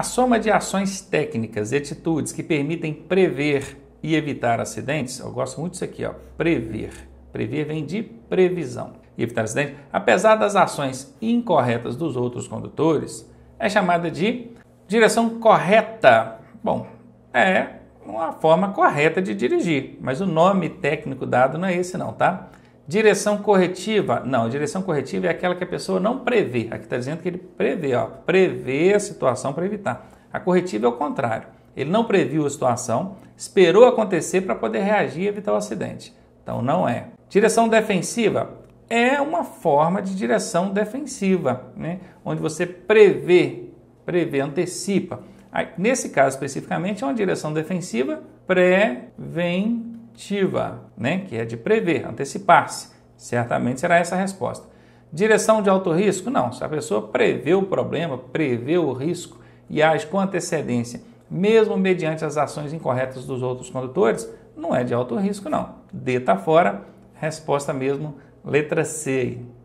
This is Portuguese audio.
A soma de ações técnicas e atitudes que permitem prever e evitar acidentes, eu gosto muito disso aqui, ó, prever. Prever vem de previsão. E evitar acidentes, apesar das ações incorretas dos outros condutores, é chamada de direção correta. Bom, é uma forma correta de dirigir, mas o nome técnico dado não é esse não, tá? Direção corretiva? Não, direção corretiva é aquela que a pessoa não prevê. Aqui está dizendo que ele prevê, ó, prevê a situação para evitar. A corretiva é o contrário. Ele não previu a situação, esperou acontecer para poder reagir e evitar o acidente. Então não é. Direção defensiva é uma forma de direção defensiva, né? onde você prevê, prevê, antecipa. Nesse caso especificamente é uma direção defensiva preventiva preditiva, né, que é de prever, antecipar-se. Certamente será essa a resposta. Direção de alto risco? Não. Se a pessoa prevê o problema, prevê o risco e age com antecedência, mesmo mediante as ações incorretas dos outros condutores, não é de alto risco, não. D está fora, resposta mesmo, letra C.